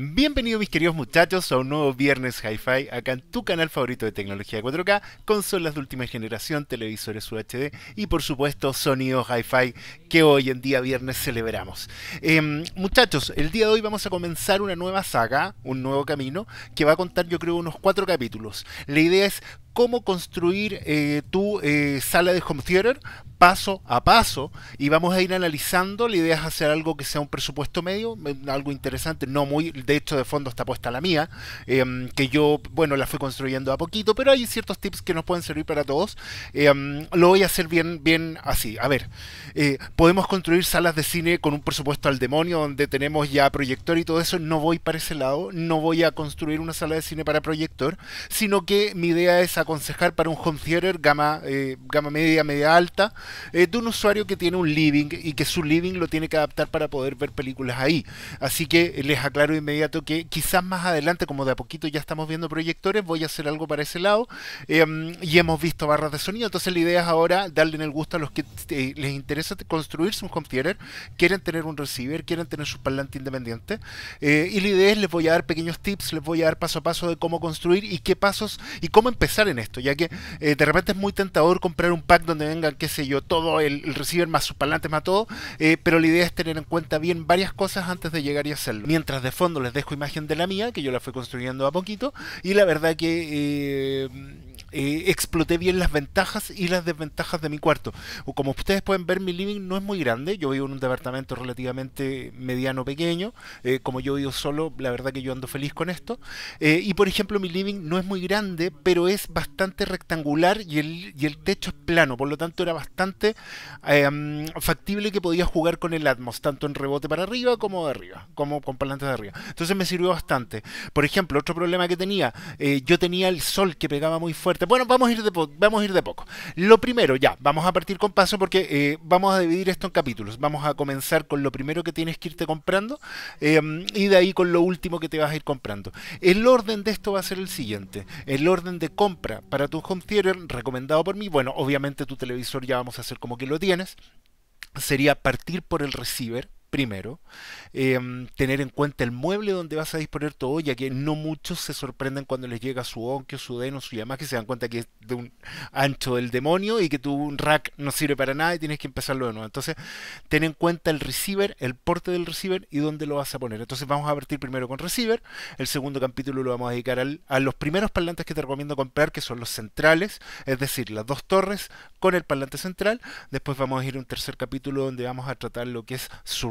Bienvenidos mis queridos muchachos a un nuevo Viernes Hi-Fi acá en tu canal favorito de tecnología 4K, consolas de última generación, televisores UHD y por supuesto sonidos Hi-Fi que hoy en día viernes celebramos. Em, muchachos, el día de hoy vamos a comenzar una nueva saga, un nuevo camino que va a contar yo creo unos cuatro capítulos. La idea es cómo construir eh, tu eh, sala de home theater paso a paso y vamos a ir analizando. La idea es hacer algo que sea un presupuesto medio, mm, algo interesante, no muy, de hecho de fondo está puesta la mía, em, que yo, bueno, la fui construyendo a poquito, pero hay ciertos tips que nos pueden servir para todos. Em, lo voy a hacer bien, bien así. A ver, eh, podemos construir salas de cine con un presupuesto al demonio, donde tenemos ya proyector y todo eso. No voy para ese lado, no voy a construir una sala de cine para proyector, sino que mi idea es a aconsejar para un home theater gama, eh, gama media, media alta, eh, de un usuario que tiene un living y que su living lo tiene que adaptar para poder ver películas ahí. Así que les aclaro de inmediato que quizás más adelante, como de a poquito ya estamos viendo proyectores, voy a hacer algo para ese lado. Em, y hemos visto barras de sonido, entonces la idea es ahora darle el gusto a los que eh, les interesa construirse un home theater, quieren tener un receiver, quieren tener su parlante independiente. y la idea es les voy a dar pequeños tips, les voy a dar paso a paso de cómo construir y qué pasos y cómo empezar en esto, ya que eh, de repente es muy tentador comprar un pack donde vengan, qué sé yo, todo el, el más sus palantes más todo, eh, pero la idea es tener en cuenta bien varias cosas antes de llegar y hacerlo. Mientras de fondo les dejo imagen de la mía, que yo la fui construyendo a poquito, y la verdad que... Eh, eh, exploté bien las ventajas y las desventajas de mi cuarto. Como ustedes pueden ver, mi living no es muy grande. Yo vivo en un departamento relativamente mediano pequeño. Eh, como yo vivo solo, la verdad que yo ando feliz con esto. Eh, y por ejemplo, mi living no es muy grande, pero es bastante rectangular y el, techo es plano. Por lo tanto, era bastante em, factible que podía jugar con el Atmos, tanto en rebote para arriba como de arriba, como con parlantes de arriba. Entonces me sirvió bastante. Por ejemplo, otro problema que tenía, yo tenía el sol que pegaba muy fuerte bueno, vamos a ir de, poco. Lo primero, ya, vamos a partir con paso porque eh, vamos a dividir esto en capítulos. Vamos a comenzar con lo primero que tienes que irte comprando eh, y de ahí con lo último que te vas a ir comprando. El orden de esto va a ser el siguiente. El orden de compra para tu home theater recomendado por mí. Bueno, obviamente tu televisor ya vamos a hacer como que lo tienes. Sería partir por el receiver, primero. Em, tener en cuenta el mueble donde vas a disponer todo, ya que no muchos se sorprenden cuando les llega su Onkyo, su Deno, su Yamaha, que se dan cuenta que es de un ancho del demonio y que tu rack no sirve para nada y tienes que empezarlo de nuevo. Entonces, ten en cuenta el receiver, el porte del receiver y dónde lo vas a poner. Entonces, vamos a partir primero con receiver. El segundo capítulo lo vamos a dedicar al, a los primeros parlantes que te recomiendo comprar, que son los centrales, es decir, las dos torres con el parlante central. Después vamos a ir a un tercer capítulo donde vamos a tratar lo que es su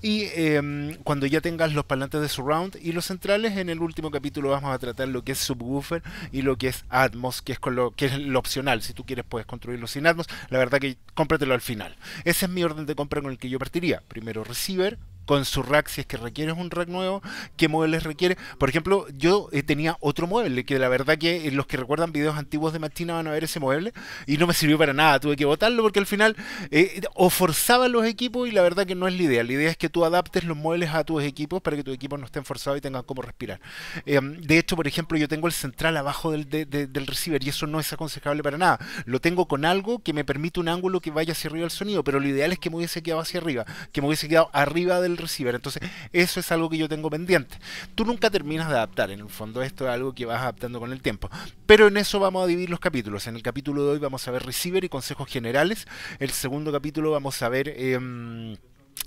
y em, cuando ya tengas los parlantes de surround y los centrales, en el último capítulo vamos a tratar lo que es subwoofer y lo que es Atmos, que es, lo, que es lo opcional. Si tú quieres, puedes construirlo sin Atmos. La verdad que cómpratelo al final. Ese es mi orden de compra con el que yo partiría. Primero receiver, con su rack si es que requieres un rack nuevo, qué muebles requiere. Por ejemplo, yo eh, tenía otro mueble que la verdad que eh, los que recuerdan videos antiguos de Martina van a ver ese mueble y no me sirvió para nada, tuve que botarlo porque al final eh, o forzaba los equipos y la verdad que no es la idea. La idea es que tú adaptes los muebles a tus equipos para que tus equipos no estén forzados y tengan cómo respirar. Em, de hecho, por ejemplo, yo tengo el central abajo del, del receiver y eso no es aconsejable para nada. Lo tengo con algo que me permite un ángulo que vaya hacia arriba el sonido, pero lo ideal es que me hubiese quedado hacia arriba, que me hubiese quedado arriba del recibir Entonces, eso es algo que yo tengo pendiente. Tú nunca terminas de adaptar, en el fondo esto es algo que vas adaptando con el tiempo. Pero en eso vamos a dividir los capítulos. En el capítulo de hoy vamos a ver receiver y consejos generales. El segundo capítulo vamos a ver... Em,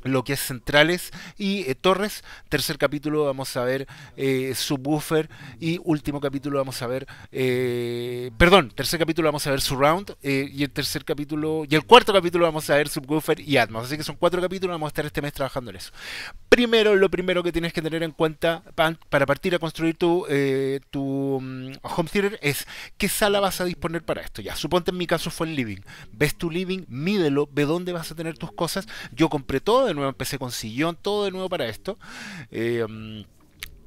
lo que es centrales y eh, torres. Tercer capítulo vamos a ver eh, subwoofer y último capítulo vamos a ver, eh, perdón, tercer capítulo vamos a ver surround y el tercer capítulo y el cuarto capítulo vamos a ver subwoofer y atmos. Así que son cuatro capítulos, vamos a estar este mes trabajando en eso. Primero, lo primero que tienes que tener en cuenta para partir a construir tu, tu mm, home theater es qué sala vas a disponer para esto. Ya, suponte en mi caso fue el living. Ves tu living, mídelo, ve dónde vas a tener tus cosas. Yo compré todo de nuevo, empecé con sillón, todo de nuevo para esto. Eh, mm,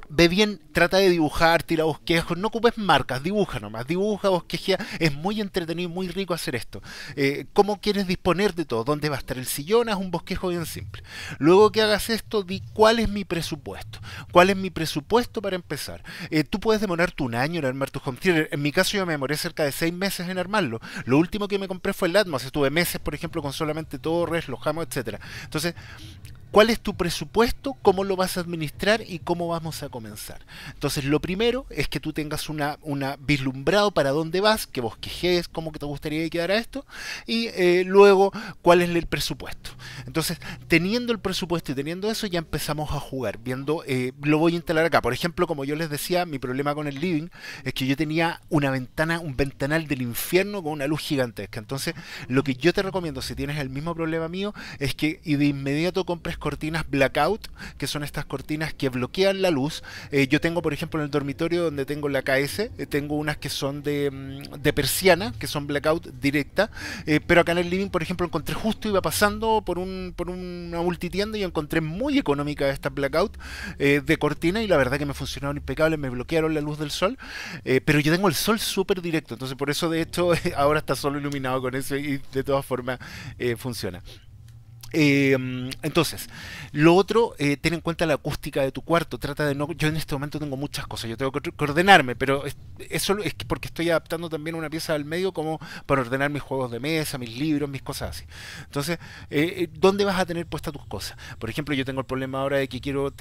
ve bien, trata de dibujar, tira bosquejos, no ocupes marcas, dibuja nomás, dibuja, bosquejea, es muy entretenido muy rico hacer esto. Eh, ¿Cómo quieres disponer de todo? ¿Dónde va a estar el sillón? Haz un bosquejo bien simple. Luego que hagas esto, di cuál es mi presupuesto, cuál es mi presupuesto para empezar. Eh, tú puedes demorarte un año en armar tu home theater, en mi caso yo me demoré cerca de seis meses en armarlo. Lo último que me compré fue el Atmos, estuve meses, por ejemplo, con solamente torres, los jamos, etc. Entonces, ¿Cuál es tu presupuesto? ¿Cómo lo vas a administrar? ¿Y cómo vamos a comenzar? Entonces, lo primero es que tú tengas una, una vislumbrado para dónde vas, que bosquejes, cómo que te gustaría quedar a esto, y eh, luego cuál es el presupuesto. Entonces, teniendo el presupuesto y teniendo eso, ya empezamos a jugar, viendo, eh, lo voy a instalar acá. Por ejemplo, como yo les decía, mi problema con el living es que yo tenía una ventana, un ventanal del infierno con una luz gigantesca. Entonces, lo que yo te recomiendo, si tienes el mismo problema mío, es que y de inmediato compres cortinas blackout, que son estas cortinas que bloquean la luz. Eh, yo tengo, por ejemplo, en el dormitorio donde tengo la KS, eh, tengo unas que son mm, de, persiana, que son blackout directa, eh, pero acá en el living, por ejemplo, encontré justo, iba pasando por, un, por una multitienda y encontré muy económica esta blackout de cortina y la verdad que me funcionaron impecables, me bloquearon la luz del sol, pero yo tengo el sol súper directo, entonces por eso de hecho ahora está solo iluminado con eso y de todas formas funciona. Em, entonces, lo otro, eh, ten en cuenta la acústica de tu cuarto. Trata de no. Yo en este momento tengo muchas cosas, yo tengo que, ordenarme, pero eso es porque estoy adaptando también una pieza al medio como para ordenar mis juegos de mesa, mis libros, mis cosas así. Entonces, eh, eh, ¿dónde vas a tener puestas tus cosas? Por ejemplo, yo tengo el problema ahora de que quiero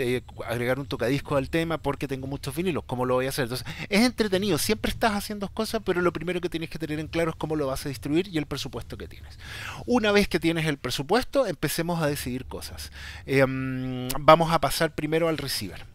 agregar un tocadisco al tema porque tengo muchos vinilos. ¿Cómo lo voy a hacer? Entonces, es entretenido, siempre estás haciendo cosas, pero lo primero que tienes que tener en claro es cómo lo vas a distribuir y el presupuesto que tienes. Una vez que tienes el presupuesto, empecemos a decidir cosas. Em, vamos a pasar primero al receiver.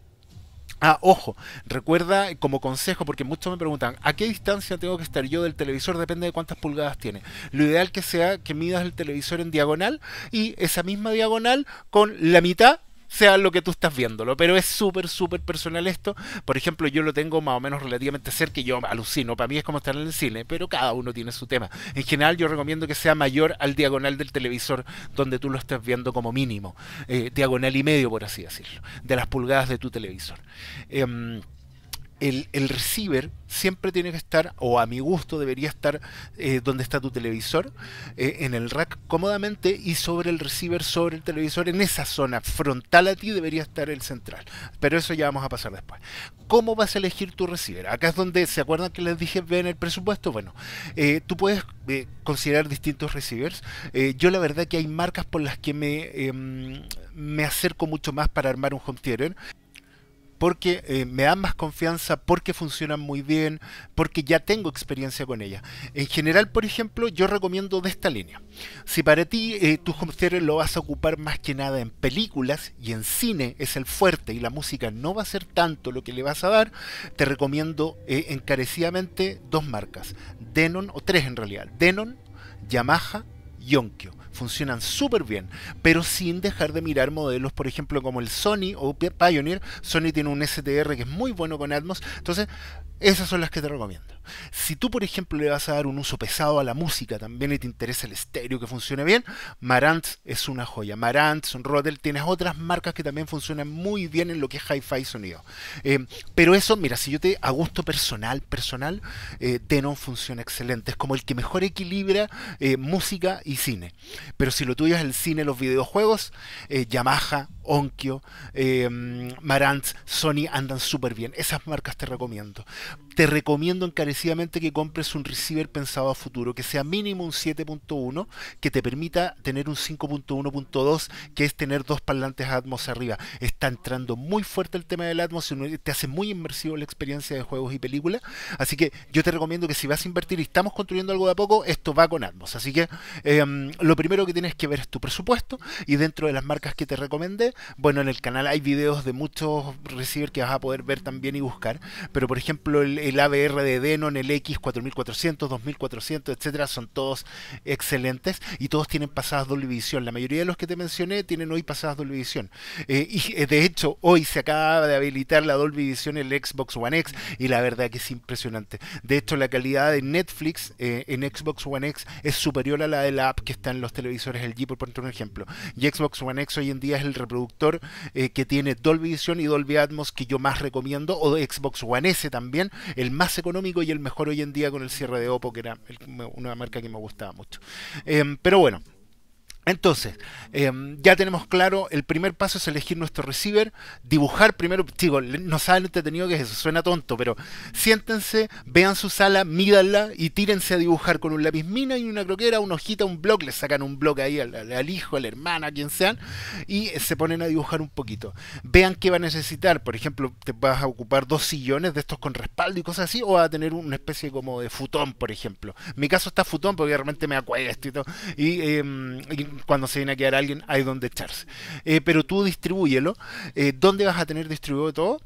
Ah, ojo, recuerda como consejo, porque muchos me preguntan, ¿a qué distancia tengo que estar yo del televisor? Depende de cuántas pulgadas tiene. Lo ideal que sea que midas el televisor en diagonal y esa misma diagonal con la mitad sea lo que tú estás viéndolo. Pero es súper, súper personal esto. Por ejemplo, yo lo tengo más o menos relativamente cerca y yo alucino. Para mí es como estar en el cine, pero cada uno tiene su tema. En general, yo recomiendo que sea mayor al diagonal del televisor donde tú lo estás viendo como mínimo. Eh, diagonal y medio, por así decirlo, de las pulgadas de tu televisor. Em, el, el, receiver siempre tiene que estar, o a mi gusto debería estar eh, donde está tu televisor, eh, en el rack cómodamente y sobre el receiver, sobre el televisor, en esa zona frontal a ti debería estar el central. Pero eso ya vamos a pasar después. ¿Cómo vas a elegir tu receiver? Acá es donde, ¿se acuerdan que les dije, ven el presupuesto? Bueno, eh, tú puedes considerar distintos receivers. yo la verdad que hay marcas por las que me, em, me acerco mucho más para armar un home theater porque eh, me dan más confianza, porque funcionan muy bien, porque ya tengo experiencia con ellas. En general, por ejemplo, yo recomiendo de esta línea. Si para ti eh, tus tu lo vas a ocupar más que nada en películas y en cine es el fuerte y la música no va a ser tanto lo que le vas a dar, te recomiendo eh, encarecidamente dos marcas, Denon, o tres en realidad, Denon, Yamaha y Onkyo funcionan súper bien, pero sin dejar de mirar modelos, por ejemplo, como el Sony o Pioneer. Sony tiene un STR que es muy bueno con Atmos, entonces esas son las que te recomiendo. Si tú, por ejemplo, le vas a dar un uso pesado a la música también y te interesa el estéreo que funcione bien, Marantz es una joya. Marantz, Rodel, tienes otras marcas que también funcionan muy bien en lo que es hi-fi sonido. Eh, pero eso, mira, si yo te a gusto personal, personal, eh, Denon funciona excelente. Es como el que mejor equilibra eh, música y cine. Pero si lo tuyo es el cine, los videojuegos, eh, Yamaha, Onkyo, eh, Marantz, Sony andan súper bien. Esas marcas te recomiendo te recomiendo encarecidamente que compres un receiver pensado a futuro, que sea mínimo un 7.1, que te permita tener un 5.1.2, que es tener dos parlantes Atmos arriba. Está entrando muy fuerte el tema del Atmos, y te hace muy inmersivo la experiencia de juegos y películas. Así que yo te recomiendo que si vas a invertir y estamos construyendo algo de a poco, esto va con Atmos. Así que em, lo primero que tienes que ver es tu presupuesto y dentro de las marcas que te recomendé, bueno, en el canal hay videos de muchos receivers que vas a poder ver también y buscar. Pero por ejemplo, el el ABR de Denon, el X4400, 2400, etcétera, son todos excelentes y todos tienen pasadas Dolby Vision... La mayoría de los que te mencioné tienen hoy pasadas Dolby Vision... Eh, y eh, de hecho, hoy se acaba de habilitar la Dolby Vision en el Xbox One X y la verdad que es impresionante. De hecho, la calidad de Netflix eh, en Xbox One X es superior a la de la app que está en los televisores LG, por poner un ejemplo. Y Xbox One X hoy en día es el reproductor que tiene Dolby Vision y Dolby Atmos que yo más recomiendo, o Xbox One S también, el más económico y el mejor hoy en día con el cierre de Oppo, que era una marca que me gustaba mucho. Em, pero bueno, entonces, em, ya tenemos claro, el primer paso es elegir nuestro receiver, dibujar primero, chicos, no saben entretenido que es eso, suena tonto, pero siéntense, vean su sala, mídanla y tírense a dibujar con un lápiz mina y una croquera, una hojita, un blog, le sacan un bloque ahí al, hijo, a la hermana, a quien sean, y eh, se ponen a dibujar un poquito. Vean qué va a necesitar, por ejemplo, te vas a ocupar dos sillones de estos con respaldo y cosas así, o vas a tener una especie como de futón, por ejemplo. mi caso está futón porque realmente me acuesto y todo, y, eh, y cuando se viene a quedar alguien hay donde echarse. Eh, pero tú distribúyelo. Eh, ¿Dónde vas a tener distribuido todo?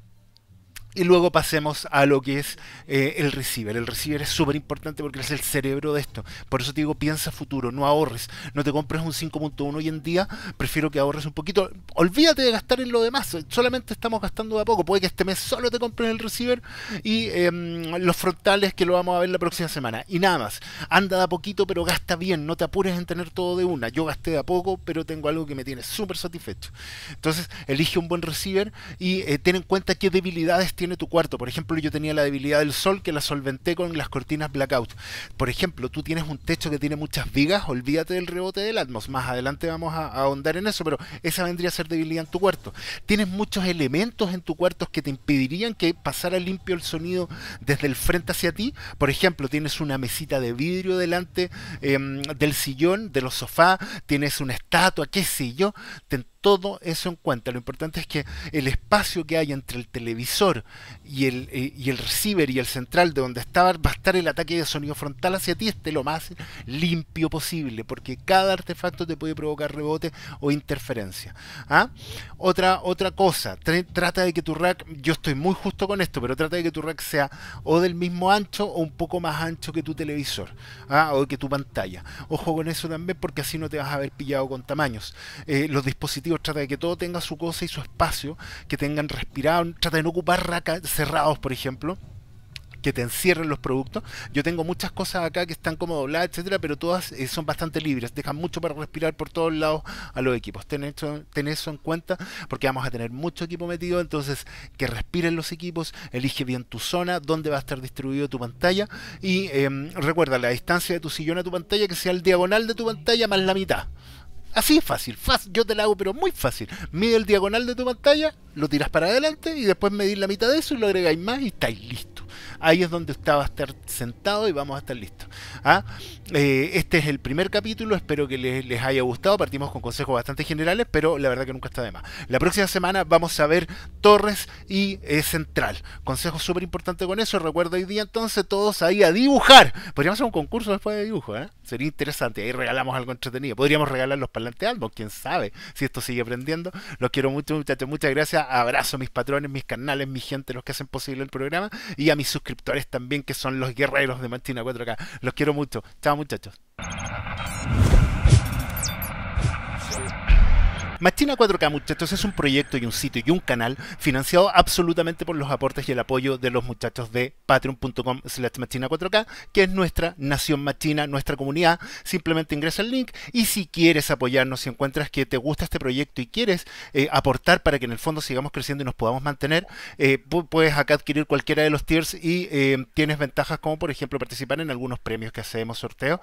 y luego pasemos a lo que es eh, el receiver. El receiver es súper importante porque es el cerebro de esto. Por eso te digo, piensa futuro, no ahorres. No te compres un 5.1 hoy en día, prefiero que ahorres un poquito. Olvídate de gastar en lo demás, solamente estamos gastando de a poco. Puede que este mes solo te compres el receiver y em, los frontales que lo vamos a ver la próxima semana. Y nada más, anda de a poquito, pero gasta bien, no te apures en tener todo de una. Yo gasté de a poco, pero tengo algo que me tiene súper satisfecho. Entonces, elige un buen receiver y eh, ten en cuenta qué debilidades tiene tiene tu cuarto. Por ejemplo, yo tenía la debilidad del sol que la solventé con las cortinas blackout. Por ejemplo, tú tienes un techo que tiene muchas vigas, olvídate del rebote del Atmos. Más adelante vamos a, ahondar en eso, pero esa vendría a ser debilidad en tu cuarto. Tienes muchos elementos en tu cuarto que te impedirían que pasara limpio el sonido desde el frente hacia ti. Por ejemplo, tienes una mesita de vidrio delante em, del sillón, de los sofás, tienes una estatua, qué sé yo. Te todo eso en cuenta. Lo importante es que el espacio que hay entre el televisor y el, eh, y el receiver y el central de donde estaba, va a estar el ataque de sonido frontal hacia ti esté lo más limpio posible, porque cada artefacto te puede provocar rebote o interferencia. ¿Ah? Otra, otra cosa, trata de que tu rack, yo estoy muy justo con esto, pero trata de que tu rack sea o del mismo ancho o un poco más ancho que tu televisor ¿ah? o que tu pantalla. Ojo con eso también porque así no te vas a haber pillado con tamaños. Eh, los dispositivos trata de que todo tenga su cosa y su espacio, que tengan respirado, trata de no ocupar racas cerrados, por ejemplo que te encierren los productos. Yo tengo muchas cosas acá que están como dobladas, etcétera, pero todas eh, son bastante libres, dejan mucho para respirar por todos lados a los equipos. Ten eso, ten eso en cuenta porque vamos a tener mucho equipo metido, entonces que respiren los equipos, elige bien tu zona, dónde va a estar distribuido tu pantalla y em, recuerda la distancia de tu sillón a tu pantalla que sea el diagonal de tu pantalla más la mitad. Así es fácil, fácil, yo te la hago pero muy fácil. Mide el diagonal de tu pantalla, lo tiras para adelante y después medís la mitad de eso y lo agregáis más y estáis listo ahí es donde usted va a estar sentado y vamos a estar listos. ¿ah? Eh, este es el primer capítulo, espero que les, haya gustado. Partimos con consejos bastante generales, pero la verdad que nunca está de más. La próxima semana vamos a ver Torres y eh, Central. Consejo súper importante con eso. Recuerdo hoy día entonces todos ahí a dibujar. Podríamos hacer un concurso después de dibujo, ¿eh? Sería interesante. Ahí regalamos algo entretenido. Podríamos regalar los el quién sabe si esto sigue aprendiendo. Los quiero mucho, muchachos. Muchas gracias. Abrazo a mis patrones, mis canales, mi gente, los que hacen posible el programa y a mis suscriptores también, que son los guerreros de Martina 4K. Los quiero mucho. Chao, muchachos. Machina 4K, muchachos, es un proyecto y un sitio y un canal financiado absolutamente por los aportes y el apoyo de los muchachos de patreon.com slash machina 4K, que es nuestra nación machina, nuestra comunidad. Simplemente ingresa el link y si quieres apoyarnos, si encuentras que te gusta este proyecto y quieres eh, aportar para que en el fondo sigamos creciendo y nos podamos mantener, eh, puedes acá adquirir cualquiera de los tiers y eh, tienes ventajas como por ejemplo participar en algunos premios que hacemos, sorteos,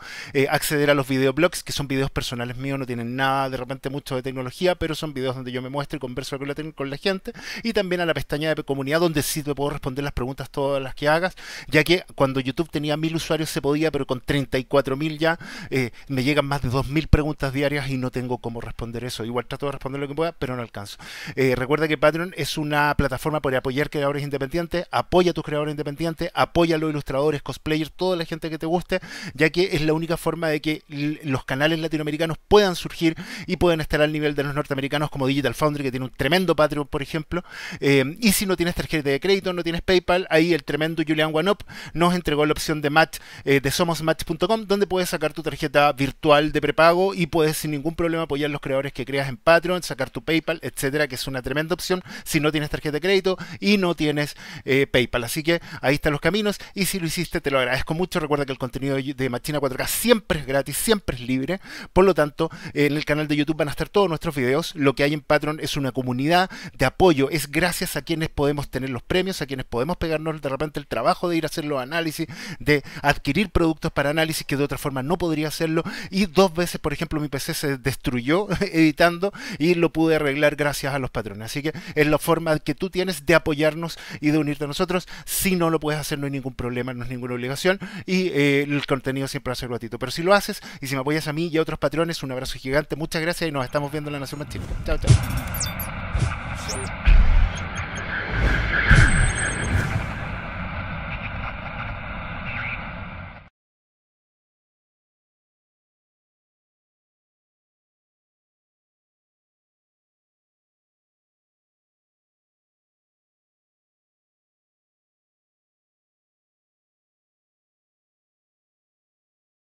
acceder a los videoblogs, que son videos personales míos, no tienen nada de repente mucho de tecnología pero son videos donde yo me muestro y converso con la gente. Y también a la pestaña de comunidad, donde sí te puedo responder las preguntas todas las que hagas, ya que cuando YouTube tenía mil usuarios se podía, pero con 34 mil ya eh, me llegan más de 2.000 preguntas diarias y no tengo cómo responder eso. Igual trato de responder lo que pueda, pero no alcanzo. Eh, recuerda que Patreon es una plataforma para apoyar creadores independientes, apoya a tus creadores independientes, apoya a los ilustradores, cosplayers, toda la gente que te guste, ya que es la única forma de que los canales latinoamericanos puedan surgir y puedan estar al nivel de los norteamericanos como Digital Foundry, que tiene un tremendo Patreon, por ejemplo. Eh, y si no tienes tarjeta de crédito, no tienes PayPal, ahí el tremendo Julian Wanop nos entregó la opción de match eh, de somosmatch.com, donde puedes sacar tu tarjeta virtual de prepago y puedes sin ningún problema apoyar los creadores que creas en Patreon, sacar tu PayPal, etcétera, que es una tremenda opción si no tienes tarjeta de crédito y no tienes eh, PayPal. Así que ahí están los caminos. Y si lo hiciste, te lo agradezco mucho. Recuerda que el contenido de Machina 4K siempre es gratis, siempre es libre. Por lo tanto, en el canal de YouTube van a estar todos nuestros videos, lo que hay en Patreon es una comunidad de apoyo. Es gracias a quienes podemos tener los premios, a quienes podemos pegarnos de repente el trabajo de ir a hacer los análisis, de adquirir productos para análisis que de otra forma no podría hacerlo. Y dos veces, por ejemplo, mi PC se destruyó editando y lo pude arreglar gracias a los patrones. Así que es la forma que tú tienes de apoyarnos y de unirte a nosotros. Si no lo puedes hacer, no hay ningún problema, no es ninguna obligación. Y eh, el contenido siempre va a ser gratuito. Pero si lo haces y si me apoyas a mí y a otros patrones, un abrazo gigante. Muchas gracias y nos estamos viendo en la 什么题目？等